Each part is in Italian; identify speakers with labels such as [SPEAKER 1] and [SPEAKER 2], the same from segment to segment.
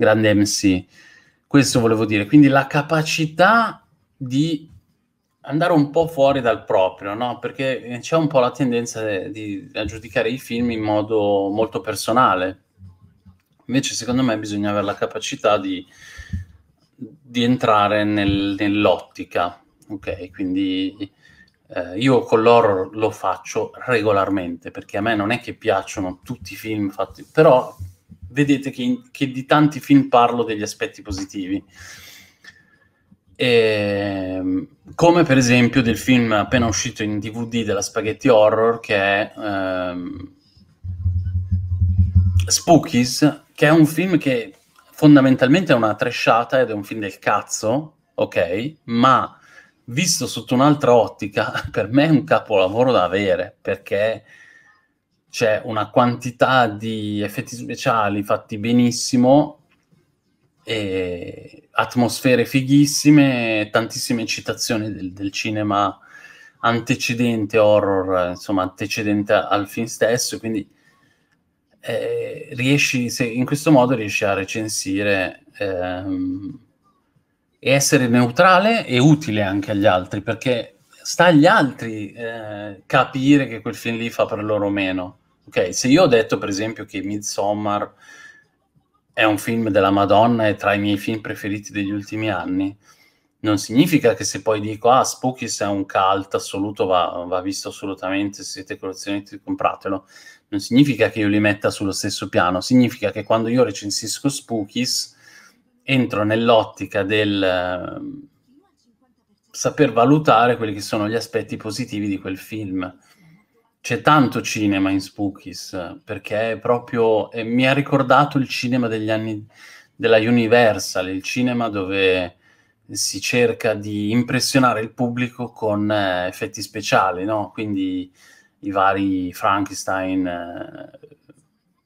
[SPEAKER 1] grande MC. Questo volevo dire, quindi la capacità di andare un po' fuori dal proprio, no? Perché c'è un po' la tendenza di, di giudicare i film in modo molto personale. Invece, secondo me, bisogna avere la capacità di, di entrare nel, nell'ottica, ok? Quindi eh, io con l'horror lo faccio regolarmente, perché a me non è che piacciono tutti i film fatti, però vedete che, in, che di tanti film parlo degli aspetti positivi. E, ehm, come per esempio del film appena uscito in DVD della Spaghetti Horror che è ehm, Spookies, che è un film che fondamentalmente è una tresciata ed è un film del cazzo, ok, ma visto sotto un'altra ottica, per me è un capolavoro da avere perché c'è una quantità di effetti speciali fatti benissimo, atmosfere fighissime, tantissime citazioni del, del, cinema antecedente horror, insomma antecedente al film stesso, quindi eh, riesci, se, in questo modo riesci a recensire ehm, e essere neutrale e utile anche agli altri, perché sta agli altri eh, capire che quel film lì fa per loro meno. Ok, se io ho detto per esempio che Midsommar è un film della Madonna e tra i miei film preferiti degli ultimi anni, non significa che se poi dico ah Spookies è un cult assoluto va, va visto assolutamente se siete collezionisti compratelo non significa che io li metta sullo stesso piano significa che quando io recensisco Spookies entro nell'ottica del ehm, saper valutare quelli che sono gli aspetti positivi di quel film c'è tanto cinema in Spookies perché è proprio eh, mi ha ricordato il cinema degli anni della Universal, il cinema dove si cerca di impressionare il pubblico con eh, effetti speciali, no? Quindi i vari Frankenstein, eh,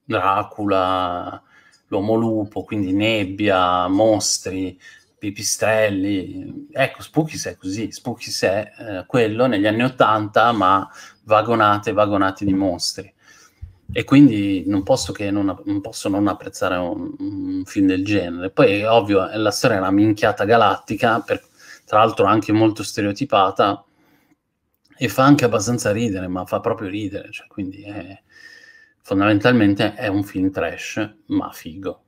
[SPEAKER 1] Dracula, l'uomo lupo, quindi nebbia, mostri, pipistrelli. Ecco, Spookies è così, Spookies è eh, quello negli anni 80, ma vagonate, vagonate di mostri. E quindi non posso, non, non, posso non apprezzare un, un, film del genere. Poi, è ovvio, la storia è una minchiata galattica, per, tra l'altro anche molto stereotipata, e fa anche abbastanza ridere, ma fa proprio ridere. Cioè, quindi è, fondamentalmente è un film trash, ma figo.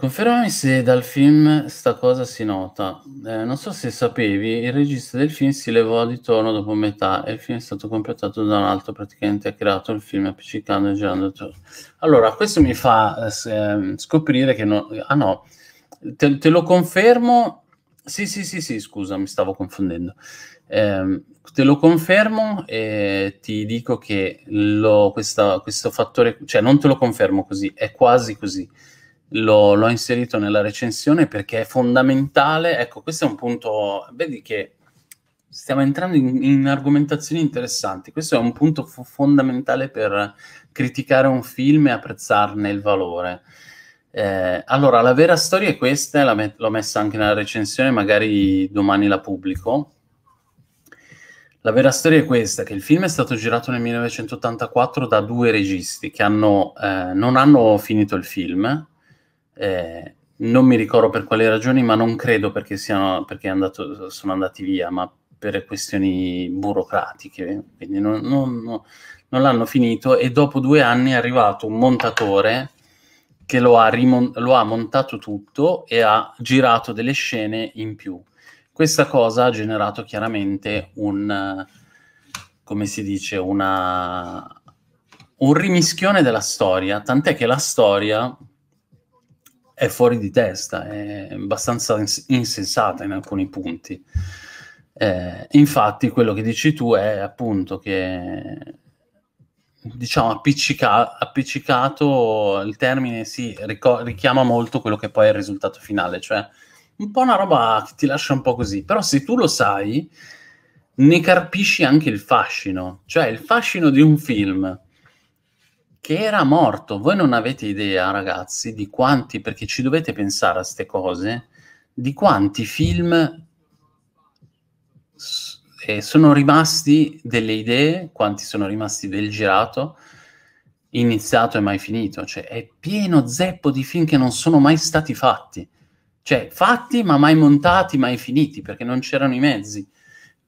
[SPEAKER 1] Confermami se dal film sta cosa si nota. Eh, non so se sapevi, il regista del film si levò di torno dopo metà e il film è stato completato da un altro, praticamente ha creato il film appiccicando e girando. Allora, questo mi fa eh, ehm, scoprire che no... Ah no, te, te, lo confermo. Sì, sì, sì, sì, scusa, mi stavo confondendo. Eh, te lo confermo e ti dico che lo, questa, questo fattore, cioè non te lo confermo così, è quasi così L'ho, l'ho, inserito nella recensione perché è fondamentale. Ecco, questo è un punto, vedi che stiamo entrando in, in argomentazioni interessanti. Questo è un punto f- fondamentale per criticare un film e apprezzarne il valore. Eh, allora, la vera storia è questa, met- l'ho messa anche nella recensione, magari domani la pubblico. La vera storia è questa, che il film è stato girato nel 1984 da due registi che hanno, eh, non hanno finito il film, eh, non mi ricordo per quali ragioni, ma non credo perché, siano, perché andato, sono andati via, ma per questioni burocratiche, quindi non, non, non, l'hanno finito e dopo due anni è arrivato un montatore che lo ha, rimon- lo ha montato tutto e ha girato delle scene in più. Questa cosa ha generato chiaramente un, come si dice, una, un rimischione della storia, tant'è che la storia è fuori di testa, è abbastanza ins- insensata in alcuni punti. Eh, infatti, quello che dici tu è appunto che diciamo appiccica- appiccicato il termine si sì, rico- richiama molto quello che poi è il risultato finale, cioè un po' una roba che ti lascia un po' così, però se tu lo sai ne carpisci anche il fascino, cioè il fascino di un film che era morto. Voi non avete idea, ragazzi, di quanti, perché ci dovete pensare a queste cose, di quanti film eh, sono rimasti delle idee, quanti sono rimasti del girato, iniziato e mai finito. Cioè, è pieno zeppo di film che non sono mai stati fatti. Cioè, fatti ma mai montati, mai finiti, perché non c'erano i mezzi.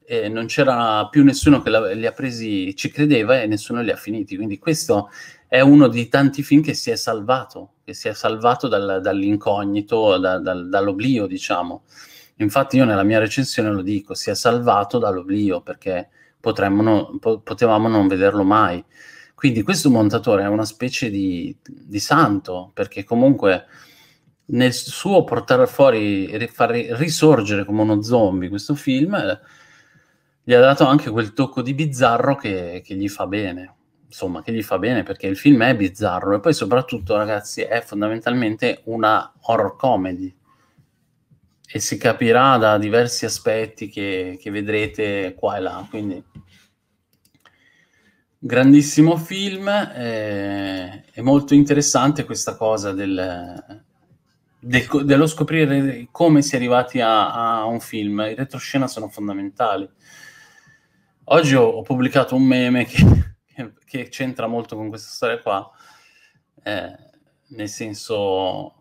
[SPEAKER 1] Eh, non c'era più nessuno che li ha presi, ci credeva e nessuno li ha finiti. Quindi questo è uno dei tanti film che si è salvato, che si è salvato dal, dall'incognito, da, dal, dall'oblio, diciamo. Infatti io nella mia recensione lo dico, si è salvato dall'oblio perché non, po- potevamo non vederlo mai. Quindi questo montatore è una specie di, di santo, perché comunque nel suo portare fuori, far risorgere come uno zombie questo film, gli ha dato anche quel tocco di bizzarro che, che gli fa bene insomma, che gli fa bene perché il film è bizzarro e poi soprattutto, ragazzi, è fondamentalmente una horror comedy e si capirà da diversi aspetti che, che vedrete qua e là, quindi grandissimo film, eh, è molto interessante questa cosa del, del, dello scoprire come si è arrivati a, a un film, i retroscena sono fondamentali. Oggi ho, ho pubblicato un meme che che c'entra molto con questa storia qua, eh, nel senso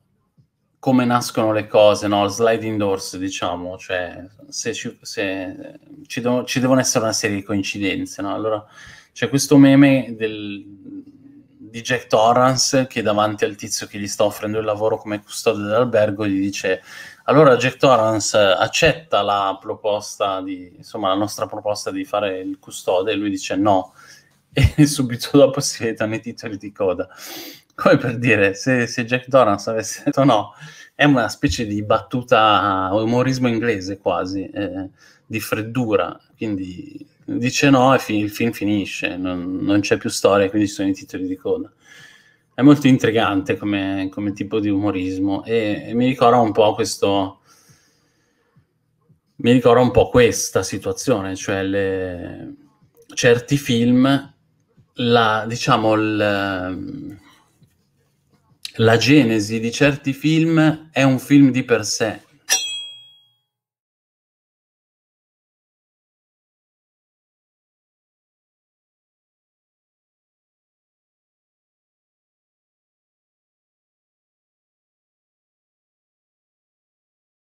[SPEAKER 1] come nascono le cose, no? sliding doors, diciamo, cioè se ci, se ci, do, ci devono essere una serie di coincidenze. No? Allora c'è questo meme del, di Jack Torrance che davanti al tizio che gli sta offrendo il lavoro come custode dell'albergo gli dice allora Jack Torrance accetta la proposta di, insomma la nostra proposta di fare il custode e lui dice no e subito dopo si vedono i titoli di coda. Come per dire, se, se Jack Dorrance avesse detto no, è una specie di battuta, umorismo inglese quasi, eh, di freddura, quindi dice no e fi- il film finisce, non, non, c'è più storia, quindi sono i titoli di coda. È molto intrigante come, come tipo di umorismo e, e mi ricorda un po' questo mi ricorda un po' questa situazione, cioè le... certi film la, diciamo, il, la genesi di certi film è un film di per sé,